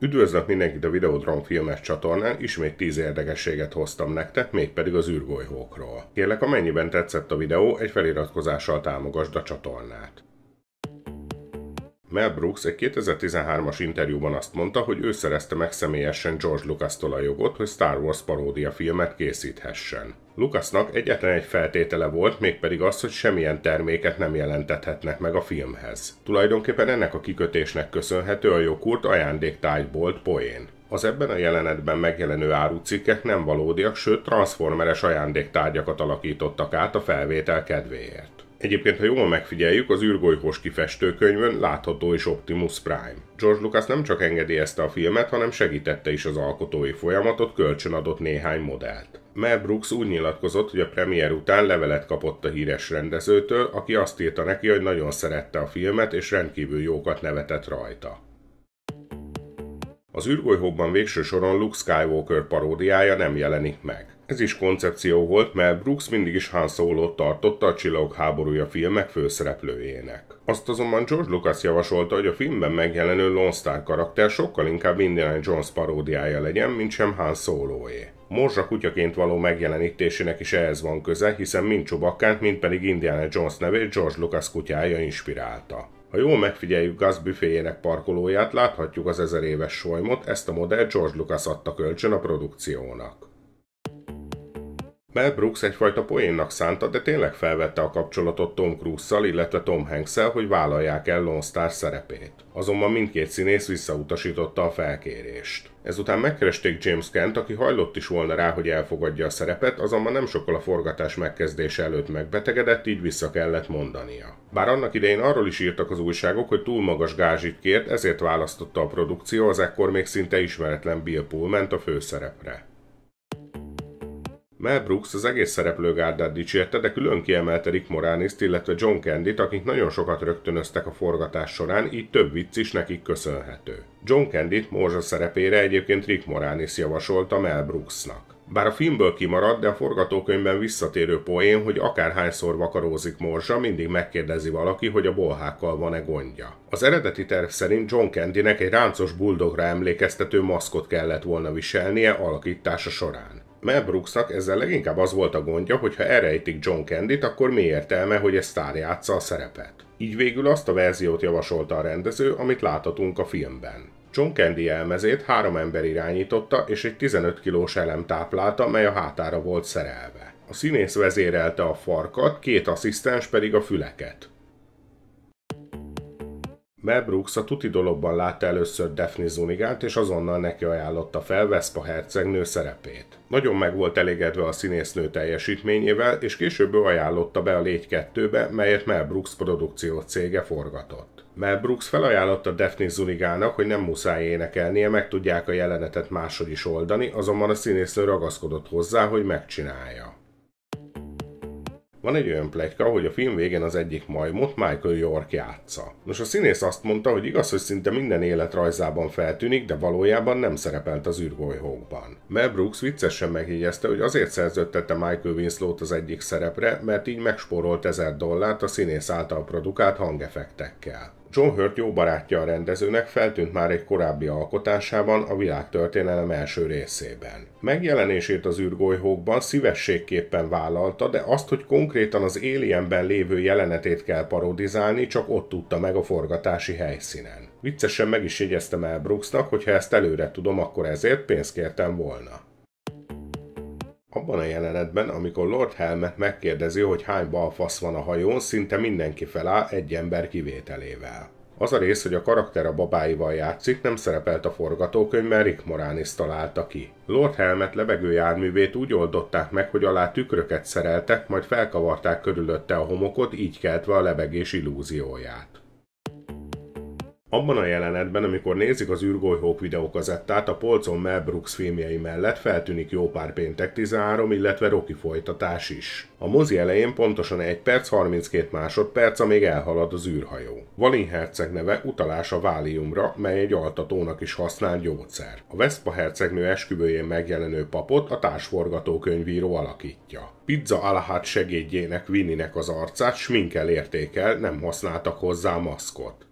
Üdvözlök mindenkit a Videodrom filmes csatornán, ismét 10 érdekességet hoztam nektek, mégpedig az űrgolyhókról. Kérlek, amennyiben tetszett a videó, egy feliratkozással támogasd a csatornát. Mel Brooks egy 2013-as interjúban azt mondta, hogy ő szerezte meg személyesen George Lucas-tól a jogot, hogy Star Wars paródia filmet készíthessen. Lucasnak egyetlen egy feltétele volt, mégpedig az, hogy semmilyen terméket nem jelentethetnek meg a filmhez. Tulajdonképpen ennek a kikötésnek köszönhető a jogurt ajándéktájbolt poén. Az ebben a jelenetben megjelenő árucikkek nem valódiak, sőt transformeres ajándéktárgyakat alakítottak át a felvétel kedvéért. Egyébként, ha jól megfigyeljük, az űrgolyhós kifestőkönyvön látható is Optimus Prime. George Lucas nem csak engedélyezte a filmet, hanem segítette is az alkotói folyamatot, kölcsönadott néhány modellt. Mel Brooks úgy nyilatkozott, hogy a premier után levelet kapott a híres rendezőtől, aki azt írta neki, hogy nagyon szerette a filmet, és rendkívül jókat nevetett rajta. Az űrgolyhóban végső soron Luke Skywalker paródiája nem jelenik meg. Ez is koncepció volt, mert Brooks mindig is Han solo tartotta a Csillagok háborúja filmek főszereplőjének. Azt azonban George Lucas javasolta, hogy a filmben megjelenő Lone Star karakter sokkal inkább Indiana Jones paródiája legyen, mint sem Han -é. Morzsa kutyaként való megjelenítésének is ehhez van köze, hiszen mind Csubakkánt, mind pedig Indiana Jones nevét George Lucas kutyája inspirálta. Ha jól megfigyeljük Gas büféjének parkolóját, láthatjuk az ezer éves solymot, ezt a modellt George Lucas adta kölcsön a produkciónak. Mel Brooks egyfajta poénnak szánta, de tényleg felvette a kapcsolatot Tom Cruise-szal, illetve Tom hanks hogy vállalják el Lone Star szerepét. Azonban mindkét színész visszautasította a felkérést. Ezután megkeresték James Kent, aki hajlott is volna rá, hogy elfogadja a szerepet, azonban nem sokkal a forgatás megkezdése előtt megbetegedett, így vissza kellett mondania. Bár annak idején arról is írtak az újságok, hogy túl magas gázsit kért, ezért választotta a produkció az ekkor még szinte ismeretlen Bill Pullman-t a főszerepre. Mel Brooks az egész szereplőgárdát dicsérte, de külön kiemelte Rick moranis illetve John Candyt, akik nagyon sokat rögtönöztek a forgatás során, így több vicc is nekik köszönhető. John Candyt Morzsa szerepére egyébként Rick Moranis javasolta Mel Brooksnak. Bár a filmből kimaradt, de a forgatókönyvben visszatérő poén, hogy akárhányszor vakarózik Morzsa, mindig megkérdezi valaki, hogy a bolhákkal van-e gondja. Az eredeti terv szerint John Candynek egy ráncos buldogra emlékeztető maszkot kellett volna viselnie alakítása során. Mel Brooksnak ezzel leginkább az volt a gondja, hogy ha elrejtik John Candy-t, akkor mi értelme, hogy ezt sztár játsza a szerepet. Így végül azt a verziót javasolta a rendező, amit láthatunk a filmben. John Candy elmezét három ember irányította, és egy 15 kilós elem táplálta, mely a hátára volt szerelve. A színész vezérelte a farkat, két asszisztens pedig a füleket. Mel Brooks a tuti dologban látta először Daphne Zunigant, és azonnal neki ajánlotta fel Veszpa hercegnő szerepét. Nagyon meg volt elégedve a színésznő teljesítményével, és később ő ajánlotta be a Légy 2-be, melyet Mel Brooks produkció cége forgatott. Mel Brooks felajánlotta Daphne Zunigának, hogy nem muszáj énekelnie, meg tudják a jelenetet máshogy is oldani, azonban a színésznő ragaszkodott hozzá, hogy megcsinálja. Van egy olyan plegyka, hogy a film végén az egyik majmot Michael York játsza. Nos, a színész azt mondta, hogy igaz, hogy szinte minden életrajzában feltűnik, de valójában nem szerepelt az űrgolyhókban. Mel Brooks viccesen megjegyezte, hogy azért szerződtette Michael Winslow-t az egyik szerepre, mert így megspórolt 1000 dollárt a színész által produkált hangefektekkel. John Hurt jó barátja a rendezőnek feltűnt már egy korábbi alkotásában, a világtörténelem első részében. Megjelenését az űrgolyhókban szívességképpen vállalta, de azt, hogy konkrétan az Alienben lévő jelenetét kell parodizálni, csak ott tudta meg a forgatási helyszínen. Viccesen meg is jegyeztem el Brooksnak, hogy ha ezt előre tudom, akkor ezért pénzt kértem volna. Abban a jelenetben, amikor Lord Helmet megkérdezi, hogy hány balfasz van a hajón, szinte mindenki feláll egy ember kivételével. Az a rész, hogy a karakter a babáival játszik, nem szerepelt a forgatókönyvben, Rick Moranis találta ki. Lord Helmet levegőjárművét úgy oldották meg, hogy alá tükröket szereltek, majd felkavarták körülötte a homokot, így keltve a lebegés illúzióját. Abban a jelenetben, amikor nézik az űrgolyhók videókazettát, a polcon Mel Brooks filmjei mellett feltűnik jó pár péntek 13, illetve Rocky folytatás is. A mozi elején pontosan 1 perc 32 másodperc, amíg elhalad az űrhajó. Valin herceg neve utalás a váliumra, mely egy altatónak is használ gyógyszer. A Vespa hercegnő esküvőjén megjelenő papot a társforgatókönyvíró alakítja. Pizza Alahat segédjének Vininek az arcát sminkel értékel, nem használtak hozzá maszkot.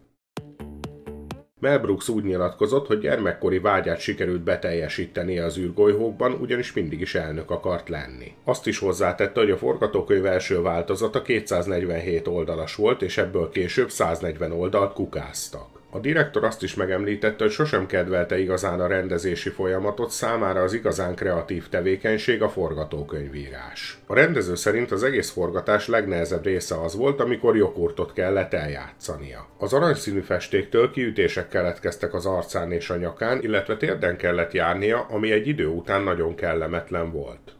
Mel Brooks úgy nyilatkozott, hogy gyermekkori vágyát sikerült beteljesítenie az űrgolyhókban, ugyanis mindig is elnök akart lenni. Azt is hozzátette, hogy a forgatókönyv első változata 247 oldalas volt, és ebből később 140 oldalt kukáztak. A direktor azt is megemlítette, hogy sosem kedvelte igazán a rendezési folyamatot, számára az igazán kreatív tevékenység a forgatókönyvírás. A rendező szerint az egész forgatás legnehezebb része az volt, amikor jogurtot kellett eljátszania. Az aranyszínű festéktől kiütések keletkeztek az arcán és a nyakán, illetve térden kellett járnia, ami egy idő után nagyon kellemetlen volt.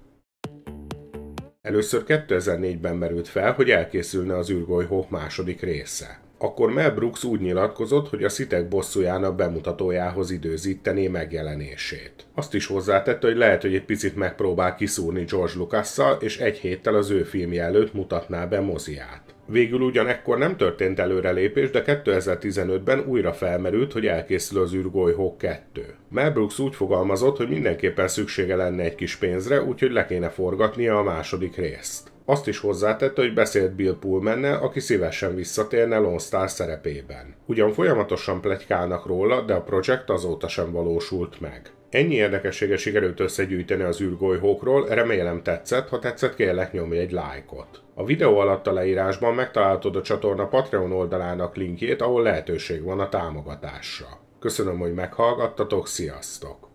Először 2004-ben merült fel, hogy elkészülne az űrgolyhók második része akkor Mel Brooks úgy nyilatkozott, hogy a szitek bosszújának bemutatójához időzítené megjelenését. Azt is hozzátette, hogy lehet, hogy egy picit megpróbál kiszúrni George lucas és egy héttel az ő filmje előtt mutatná be moziát. Végül ugyanekkor nem történt előrelépés, de 2015-ben újra felmerült, hogy elkészül az űrgolyhó 2. Mel Brooks úgy fogalmazott, hogy mindenképpen szüksége lenne egy kis pénzre, úgyhogy le kéne forgatnia a második részt. Azt is hozzátette, hogy beszélt Bill pullman aki szívesen visszatérne Lone Star szerepében. Ugyan folyamatosan plegykálnak róla, de a projekt azóta sem valósult meg. Ennyi érdekessége sikerült összegyűjteni az űrgolyhókról, remélem tetszett, ha tetszett kérlek nyomj egy lájkot. A videó alatt a leírásban megtalálod a csatorna Patreon oldalának linkjét, ahol lehetőség van a támogatásra. Köszönöm, hogy meghallgattatok, sziasztok!